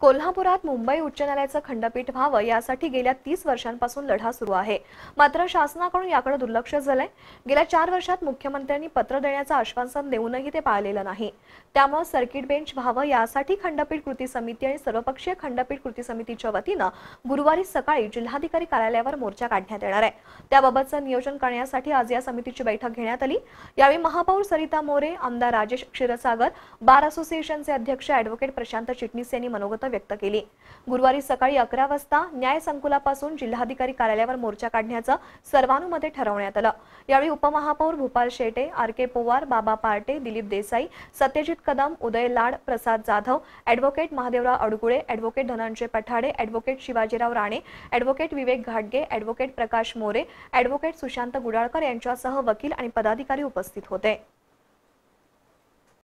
कोल्हापुरात मुंबई उच्च न्यायालयाचं खंडपीठ व्हावं यासाठी गेल्या तीस वर्षांपासून लढा सुरू आहे मात्र शासनाकडून याकडे दुर्लक्ष झालंय गेल्या चार वर्षात मुख्यमंत्र्यांनी पत्र देण्याचं आश्वासन देऊनही ते पाळलेलं नाही त्यामुळे सर्किट बेंच व्हावं यासाठी खंडपीठ कृती समिती आणि सर्वपक्षीय खंडपीठ कृती समितीच्या वतीनं गुरुवारी सकाळी जिल्हाधिकारी कार्यालयावर मोर्चा काढण्यात येणार आहे त्याबाबतचं नियोजन करण्यासाठी आज या समितीची बैठक घेण्यात आली यावेळी महापौर सरिता मोरे आमदार राजेश क्षीरसागर बार असोसिएशनचे अध्यक्ष अॅडव्होकेट प्रशांत चिटणीस यांनी मनोगत व्यक्त केली गुरुवारी सकाळी अकरा वाजता न्याय संकुलापासून जिल्हाधिकारी कार्यालयावर मोर्चा काढण्याचं सर्वानुमते ठरवण्यात आलं यावेळी उपमहापौर Bhupal Shete R K Powar Baba Parte Dilip Desai Satyajit Kadam Uday Lad Prasad Jadhav advocate Mahadevrao Adgule advocate Dhananjay Pathade advocate Shivajirao Rane advocate Vivek घाटगे अॅडव्होकेट प्रकाश मोरे अॅडव्होकेट सुशांत गुडाळकर यांच्यासह वकील आणि पदाधिकारी उपस्थित होते